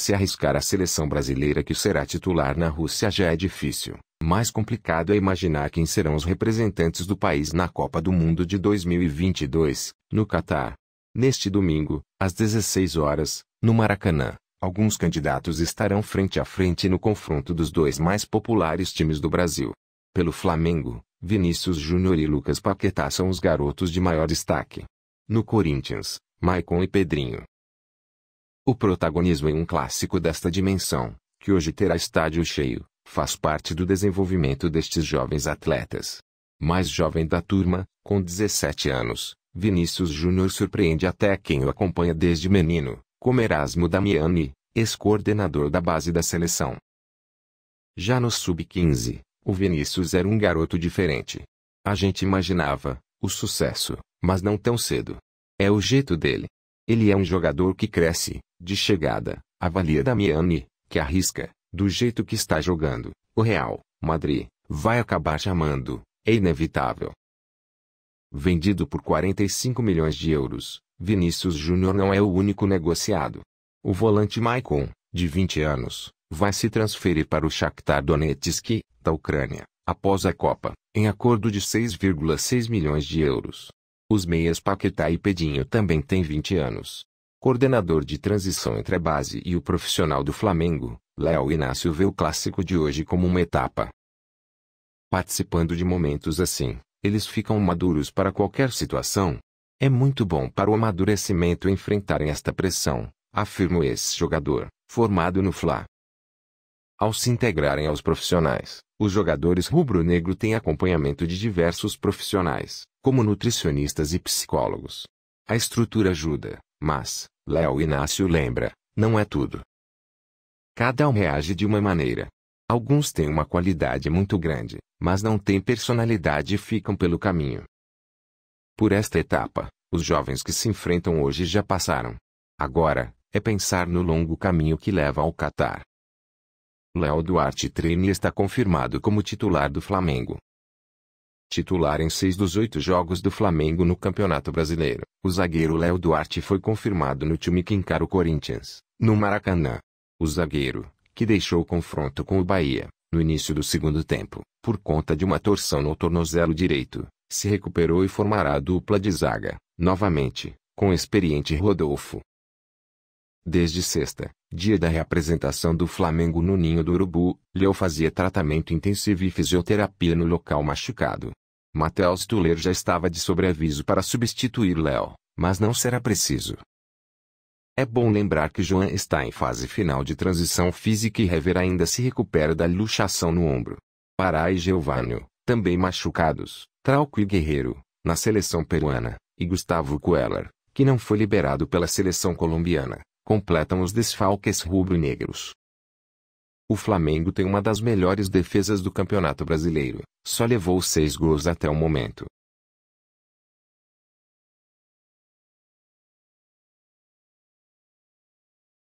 Se arriscar a seleção brasileira que será titular na Rússia já é difícil. Mais complicado é imaginar quem serão os representantes do país na Copa do Mundo de 2022, no Catar. Neste domingo, às 16 horas, no Maracanã, alguns candidatos estarão frente a frente no confronto dos dois mais populares times do Brasil. Pelo Flamengo, Vinícius Júnior e Lucas Paquetá são os garotos de maior destaque. No Corinthians, Maicon e Pedrinho. O protagonismo em um clássico desta dimensão, que hoje terá estádio cheio, faz parte do desenvolvimento destes jovens atletas. Mais jovem da turma, com 17 anos, Vinícius Júnior surpreende até quem o acompanha desde menino, como Erasmo Damiani, ex-coordenador da base da seleção. Já no sub-15, o Vinícius era um garoto diferente. A gente imaginava o sucesso, mas não tão cedo. É o jeito dele. Ele é um jogador que cresce, de chegada, avalia Damiani, que arrisca, do jeito que está jogando. O Real, Madrid, vai acabar chamando, é inevitável. Vendido por 45 milhões de euros, Vinícius Júnior não é o único negociado. O volante Maicon, de 20 anos, vai se transferir para o Shakhtar Donetsk, da Ucrânia, após a Copa, em acordo de 6,6 milhões de euros. Os meias Paquetá e Pedinho também têm 20 anos. Coordenador de transição entre a base e o profissional do Flamengo, Léo Inácio vê o clássico de hoje como uma etapa. Participando de momentos assim, eles ficam maduros para qualquer situação. É muito bom para o amadurecimento enfrentarem esta pressão, afirma o ex-jogador, formado no Fla. Ao se integrarem aos profissionais, os jogadores rubro-negro têm acompanhamento de diversos profissionais, como nutricionistas e psicólogos. A estrutura ajuda, mas, Léo Inácio lembra, não é tudo. Cada um reage de uma maneira. Alguns têm uma qualidade muito grande, mas não têm personalidade e ficam pelo caminho. Por esta etapa, os jovens que se enfrentam hoje já passaram. Agora, é pensar no longo caminho que leva ao Catar. Léo Duarte Trini está confirmado como titular do Flamengo. Titular em seis dos oito jogos do Flamengo no Campeonato Brasileiro, o zagueiro Léo Duarte foi confirmado no time que encara o Corinthians, no Maracanã. O zagueiro, que deixou o confronto com o Bahia, no início do segundo tempo, por conta de uma torção no tornozelo direito, se recuperou e formará a dupla de zaga, novamente, com o experiente Rodolfo, Desde sexta, dia da reapresentação do Flamengo no Ninho do Urubu, Leo fazia tratamento intensivo e fisioterapia no local machucado. Matheus Tuller já estava de sobreaviso para substituir Léo, mas não será preciso. É bom lembrar que João está em fase final de transição física e Rever ainda se recupera da luxação no ombro. Pará e Geovânio, também machucados, Trauco e Guerreiro, na seleção peruana, e Gustavo Cuellar, que não foi liberado pela seleção colombiana completam os desfalques rubro-negros. O Flamengo tem uma das melhores defesas do Campeonato Brasileiro, só levou seis gols até o momento,